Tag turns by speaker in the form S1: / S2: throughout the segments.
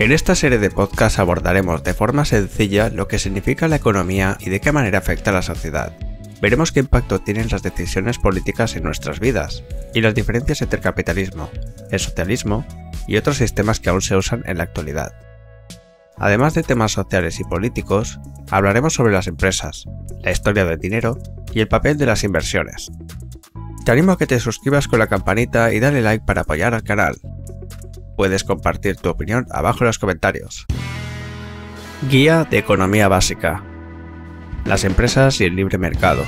S1: En esta serie de podcast abordaremos de forma sencilla lo que significa la economía y de qué manera afecta a la sociedad. Veremos qué impacto tienen las decisiones políticas en nuestras vidas y las diferencias entre el capitalismo, el socialismo y otros sistemas que aún se usan en la actualidad. Además de temas sociales y políticos, hablaremos sobre las empresas, la historia del dinero y el papel de las inversiones. Te animo a que te suscribas con la campanita y dale like para apoyar al canal. Puedes compartir tu opinión abajo en los comentarios. Guía de Economía Básica. Las empresas y el libre mercado.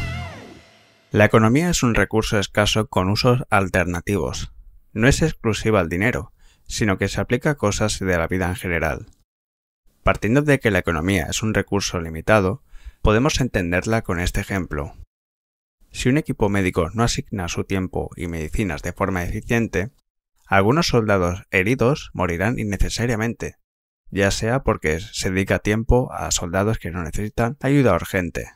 S1: La economía es un recurso escaso con usos alternativos. No es exclusiva al dinero, sino que se aplica a cosas de la vida en general. Partiendo de que la economía es un recurso limitado, podemos entenderla con este ejemplo. Si un equipo médico no asigna su tiempo y medicinas de forma eficiente, algunos soldados heridos morirán innecesariamente, ya sea porque se dedica tiempo a soldados que no necesitan ayuda urgente,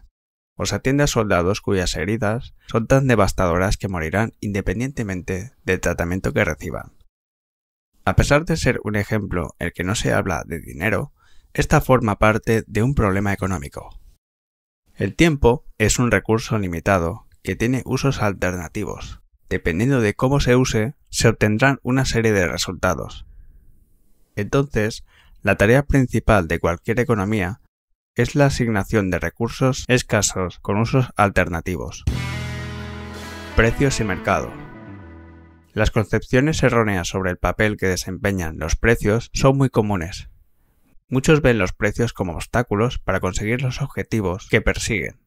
S1: o se atiende a soldados cuyas heridas son tan devastadoras que morirán independientemente del tratamiento que reciban. A pesar de ser un ejemplo el que no se habla de dinero, esta forma parte de un problema económico. El tiempo es un recurso limitado que tiene usos alternativos, dependiendo de cómo se use, se obtendrán una serie de resultados. Entonces, la tarea principal de cualquier economía es la asignación de recursos escasos con usos alternativos. Precios y mercado. Las concepciones erróneas sobre el papel que desempeñan los precios son muy comunes. Muchos ven los precios como obstáculos para conseguir los objetivos que persiguen.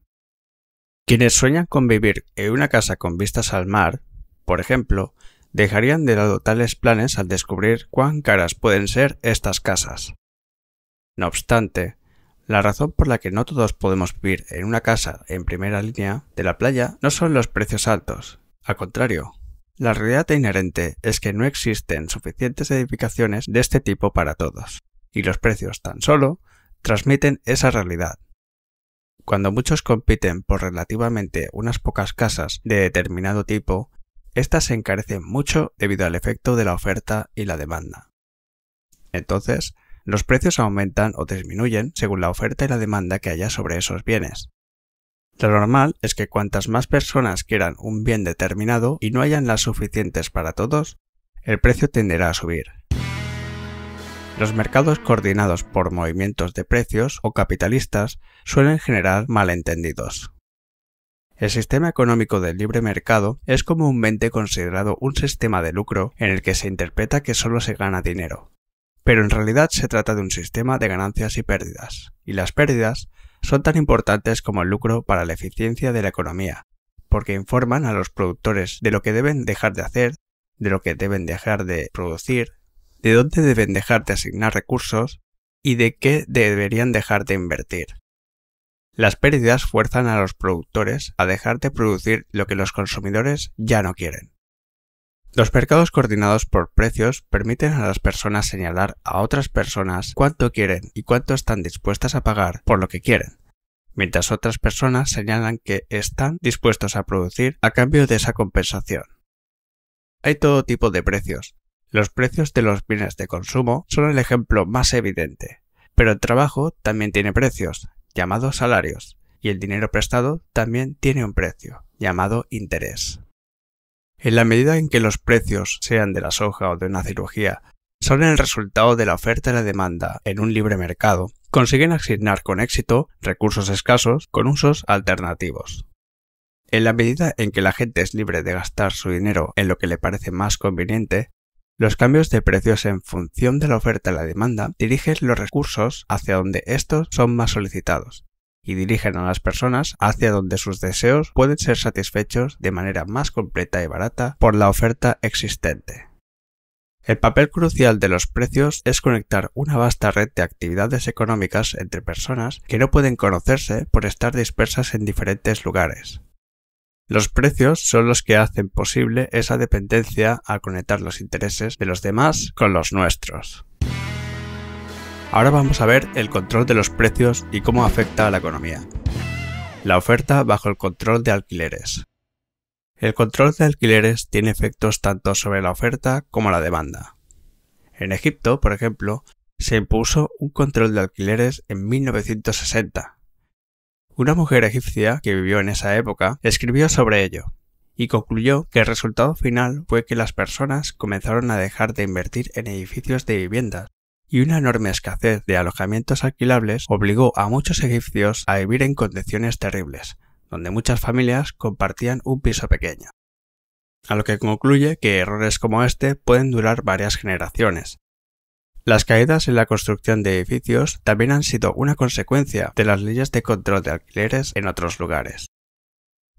S1: Quienes sueñan con vivir en una casa con vistas al mar por ejemplo, dejarían de lado tales planes al descubrir cuán caras pueden ser estas casas. No obstante, la razón por la que no todos podemos vivir en una casa en primera línea de la playa no son los precios altos. Al contrario, la realidad inherente es que no existen suficientes edificaciones de este tipo para todos, y los precios tan solo transmiten esa realidad. Cuando muchos compiten por relativamente unas pocas casas de determinado tipo, estas se encarecen mucho debido al efecto de la oferta y la demanda. Entonces, los precios aumentan o disminuyen según la oferta y la demanda que haya sobre esos bienes. Lo normal es que cuantas más personas quieran un bien determinado y no hayan las suficientes para todos, el precio tenderá a subir. Los mercados coordinados por movimientos de precios o capitalistas suelen generar malentendidos. El sistema económico del libre mercado es comúnmente considerado un sistema de lucro en el que se interpreta que solo se gana dinero. Pero en realidad se trata de un sistema de ganancias y pérdidas, y las pérdidas son tan importantes como el lucro para la eficiencia de la economía, porque informan a los productores de lo que deben dejar de hacer, de lo que deben dejar de producir, de dónde deben dejar de asignar recursos y de qué deberían dejar de invertir. Las pérdidas fuerzan a los productores a dejar de producir lo que los consumidores ya no quieren. Los mercados coordinados por precios permiten a las personas señalar a otras personas cuánto quieren y cuánto están dispuestas a pagar por lo que quieren, mientras otras personas señalan que están dispuestos a producir a cambio de esa compensación. Hay todo tipo de precios. Los precios de los bienes de consumo son el ejemplo más evidente, pero el trabajo también tiene precios, llamado salarios, y el dinero prestado también tiene un precio, llamado interés. En la medida en que los precios, sean de la soja o de una cirugía, son el resultado de la oferta y la demanda en un libre mercado, consiguen asignar con éxito recursos escasos con usos alternativos. En la medida en que la gente es libre de gastar su dinero en lo que le parece más conveniente, los cambios de precios en función de la oferta y la demanda dirigen los recursos hacia donde estos son más solicitados y dirigen a las personas hacia donde sus deseos pueden ser satisfechos de manera más completa y barata por la oferta existente. El papel crucial de los precios es conectar una vasta red de actividades económicas entre personas que no pueden conocerse por estar dispersas en diferentes lugares, los precios son los que hacen posible esa dependencia al conectar los intereses de los demás con los nuestros. Ahora vamos a ver el control de los precios y cómo afecta a la economía. La oferta bajo el control de alquileres. El control de alquileres tiene efectos tanto sobre la oferta como la demanda. En Egipto, por ejemplo, se impuso un control de alquileres en 1960, una mujer egipcia que vivió en esa época escribió sobre ello y concluyó que el resultado final fue que las personas comenzaron a dejar de invertir en edificios de viviendas y una enorme escasez de alojamientos alquilables obligó a muchos egipcios a vivir en condiciones terribles, donde muchas familias compartían un piso pequeño. A lo que concluye que errores como este pueden durar varias generaciones, las caídas en la construcción de edificios también han sido una consecuencia de las leyes de control de alquileres en otros lugares.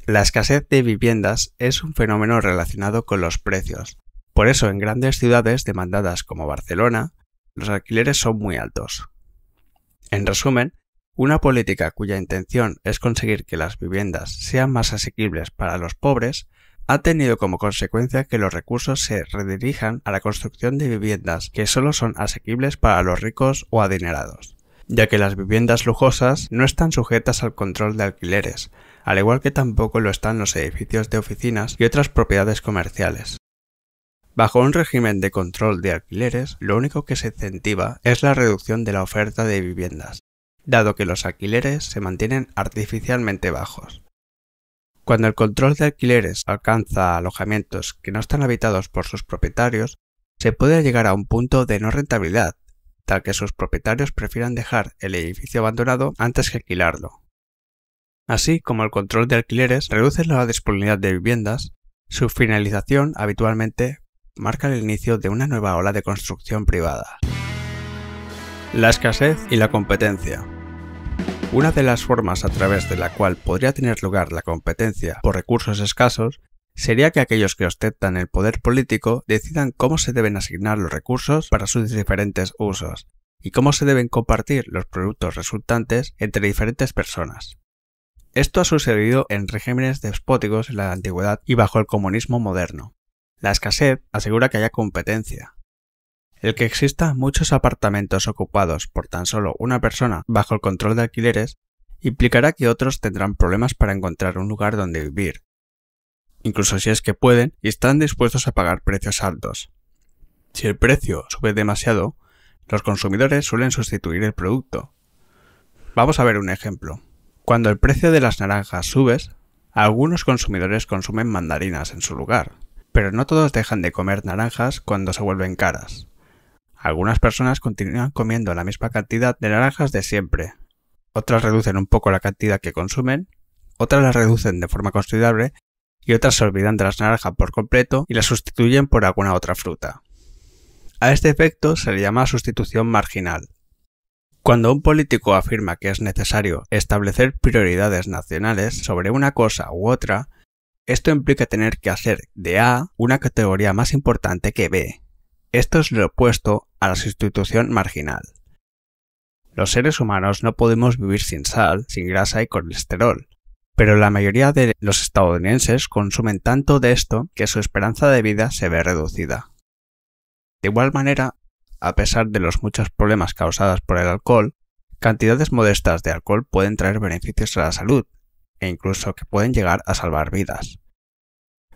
S1: La escasez de viviendas es un fenómeno relacionado con los precios. Por eso en grandes ciudades demandadas como Barcelona, los alquileres son muy altos. En resumen, una política cuya intención es conseguir que las viviendas sean más asequibles para los pobres ha tenido como consecuencia que los recursos se redirijan a la construcción de viviendas que solo son asequibles para los ricos o adinerados, ya que las viviendas lujosas no están sujetas al control de alquileres, al igual que tampoco lo están los edificios de oficinas y otras propiedades comerciales. Bajo un régimen de control de alquileres, lo único que se incentiva es la reducción de la oferta de viviendas, dado que los alquileres se mantienen artificialmente bajos. Cuando el control de alquileres alcanza alojamientos que no están habitados por sus propietarios, se puede llegar a un punto de no rentabilidad, tal que sus propietarios prefieran dejar el edificio abandonado antes que alquilarlo. Así como el control de alquileres reduce la disponibilidad de viviendas, su finalización habitualmente marca el inicio de una nueva ola de construcción privada. La escasez y la competencia. Una de las formas a través de la cual podría tener lugar la competencia por recursos escasos sería que aquellos que ostentan el poder político decidan cómo se deben asignar los recursos para sus diferentes usos y cómo se deben compartir los productos resultantes entre diferentes personas. Esto ha sucedido en regímenes despóticos en la antigüedad y bajo el comunismo moderno. La escasez asegura que haya competencia, el que exista muchos apartamentos ocupados por tan solo una persona bajo el control de alquileres implicará que otros tendrán problemas para encontrar un lugar donde vivir, incluso si es que pueden y están dispuestos a pagar precios altos. Si el precio sube demasiado, los consumidores suelen sustituir el producto. Vamos a ver un ejemplo. Cuando el precio de las naranjas sube, algunos consumidores consumen mandarinas en su lugar, pero no todos dejan de comer naranjas cuando se vuelven caras. Algunas personas continúan comiendo la misma cantidad de naranjas de siempre, otras reducen un poco la cantidad que consumen, otras las reducen de forma considerable y otras se olvidan de las naranjas por completo y las sustituyen por alguna otra fruta. A este efecto se le llama sustitución marginal. Cuando un político afirma que es necesario establecer prioridades nacionales sobre una cosa u otra, esto implica tener que hacer de A una categoría más importante que B, esto es lo opuesto a la sustitución marginal. Los seres humanos no podemos vivir sin sal, sin grasa y colesterol, pero la mayoría de los estadounidenses consumen tanto de esto que su esperanza de vida se ve reducida. De igual manera, a pesar de los muchos problemas causados por el alcohol, cantidades modestas de alcohol pueden traer beneficios a la salud e incluso que pueden llegar a salvar vidas.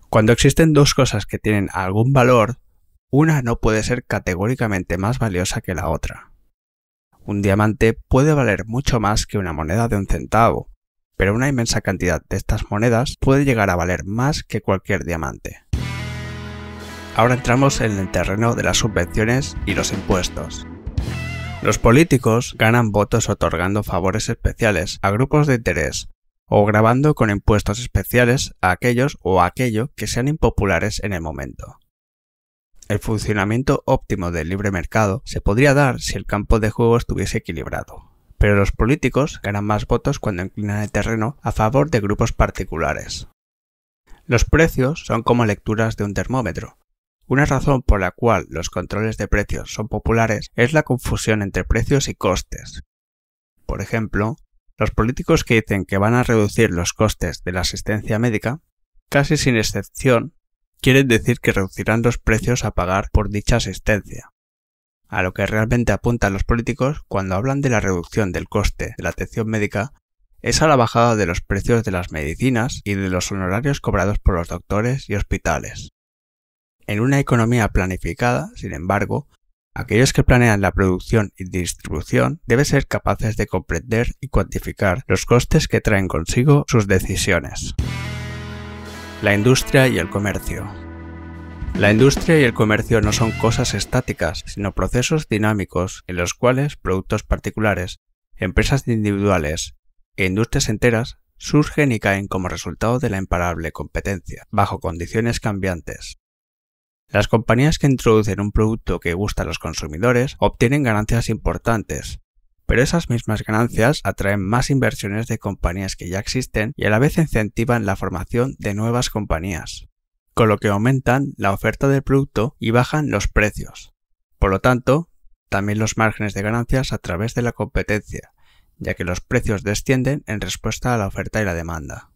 S1: Cuando existen dos cosas que tienen algún valor, una no puede ser categóricamente más valiosa que la otra. Un diamante puede valer mucho más que una moneda de un centavo, pero una inmensa cantidad de estas monedas puede llegar a valer más que cualquier diamante. Ahora entramos en el terreno de las subvenciones y los impuestos. Los políticos ganan votos otorgando favores especiales a grupos de interés o grabando con impuestos especiales a aquellos o aquello que sean impopulares en el momento. El funcionamiento óptimo del libre mercado se podría dar si el campo de juego estuviese equilibrado, pero los políticos ganan más votos cuando inclinan el terreno a favor de grupos particulares. Los precios son como lecturas de un termómetro. Una razón por la cual los controles de precios son populares es la confusión entre precios y costes. Por ejemplo, los políticos que dicen que van a reducir los costes de la asistencia médica, casi sin excepción, quiere decir que reducirán los precios a pagar por dicha asistencia, a lo que realmente apuntan los políticos cuando hablan de la reducción del coste de la atención médica es a la bajada de los precios de las medicinas y de los honorarios cobrados por los doctores y hospitales. En una economía planificada, sin embargo, aquellos que planean la producción y distribución deben ser capaces de comprender y cuantificar los costes que traen consigo sus decisiones. La industria y el comercio. La industria y el comercio no son cosas estáticas, sino procesos dinámicos en los cuales productos particulares, empresas individuales e industrias enteras surgen y caen como resultado de la imparable competencia, bajo condiciones cambiantes. Las compañías que introducen un producto que gusta a los consumidores obtienen ganancias importantes, pero esas mismas ganancias atraen más inversiones de compañías que ya existen y a la vez incentivan la formación de nuevas compañías, con lo que aumentan la oferta del producto y bajan los precios. Por lo tanto, también los márgenes de ganancias a través de la competencia, ya que los precios descienden en respuesta a la oferta y la demanda.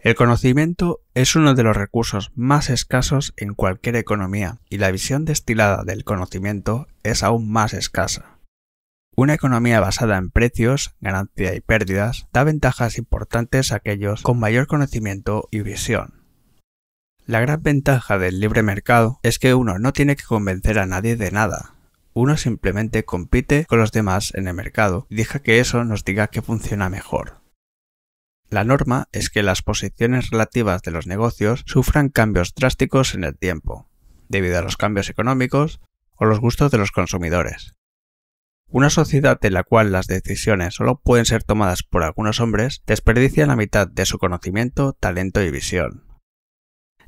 S1: El conocimiento es uno de los recursos más escasos en cualquier economía y la visión destilada del conocimiento es aún más escasa. Una economía basada en precios, ganancia y pérdidas da ventajas importantes a aquellos con mayor conocimiento y visión. La gran ventaja del libre mercado es que uno no tiene que convencer a nadie de nada. Uno simplemente compite con los demás en el mercado y deja que eso nos diga que funciona mejor. La norma es que las posiciones relativas de los negocios sufran cambios drásticos en el tiempo, debido a los cambios económicos o los gustos de los consumidores. Una sociedad en la cual las decisiones solo pueden ser tomadas por algunos hombres desperdicia la mitad de su conocimiento, talento y visión.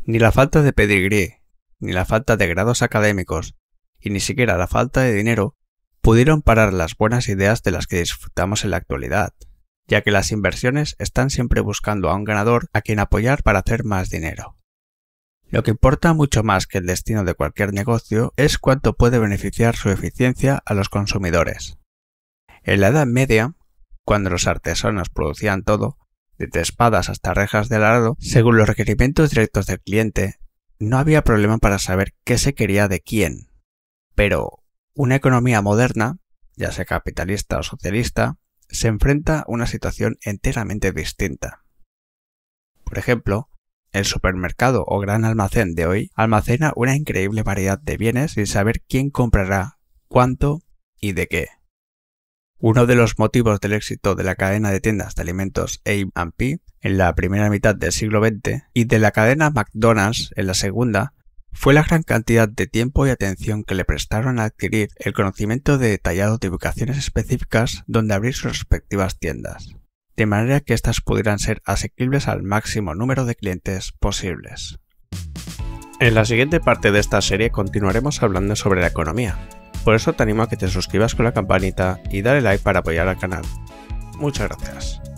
S1: Ni la falta de pedigrí, ni la falta de grados académicos, y ni siquiera la falta de dinero pudieron parar las buenas ideas de las que disfrutamos en la actualidad, ya que las inversiones están siempre buscando a un ganador a quien apoyar para hacer más dinero. Lo que importa mucho más que el destino de cualquier negocio es cuánto puede beneficiar su eficiencia a los consumidores. En la Edad Media, cuando los artesanos producían todo, desde espadas hasta rejas de arado, según los requerimientos directos del cliente, no había problema para saber qué se quería de quién. Pero una economía moderna, ya sea capitalista o socialista, se enfrenta a una situación enteramente distinta. Por ejemplo, el supermercado o gran almacén de hoy almacena una increíble variedad de bienes sin saber quién comprará, cuánto y de qué. Uno de los motivos del éxito de la cadena de tiendas de alimentos A&P en la primera mitad del siglo XX y de la cadena McDonald's en la segunda fue la gran cantidad de tiempo y atención que le prestaron a adquirir el conocimiento detallado de ubicaciones específicas donde abrir sus respectivas tiendas de manera que éstas pudieran ser asequibles al máximo número de clientes posibles. En la siguiente parte de esta serie continuaremos hablando sobre la economía, por eso te animo a que te suscribas con la campanita y dale like para apoyar al canal. Muchas gracias.